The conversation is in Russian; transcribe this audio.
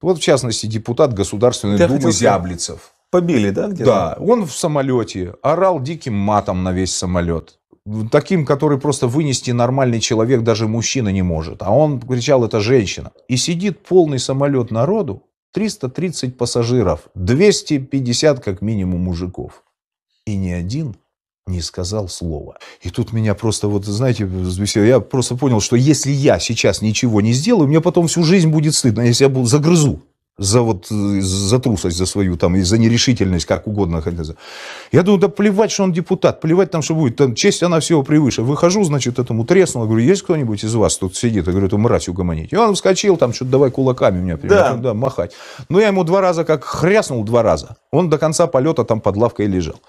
Вот, в частности, депутат Государственной Я Думы Зяблицев. Побили, да? Где-то? Да. Он в самолете орал диким матом на весь самолет. Таким, который просто вынести нормальный человек, даже мужчина не может. А он кричал, это женщина. И сидит полный самолет народу, 330 пассажиров, 250 как минимум мужиков. И ни один не сказал слова. И тут меня просто, вот знаете, взбесило. Я просто понял, что если я сейчас ничего не сделаю, мне потом всю жизнь будет стыдно, если я буду загрызу за вот э, за трусость, за свою там и за нерешительность, как угодно. Я думаю, да плевать, что он депутат, плевать там, что будет. Там, честь, она всего превыше. Выхожу, значит, этому треснул. Говорю, есть кто-нибудь из вас тут сидит? Я говорю, эту мразь угомонить. И он вскочил, там, что-то давай кулаками меня да. да, махать. Но ну, я ему два раза как хряснул два раза. Он до конца полета там под лавкой лежал.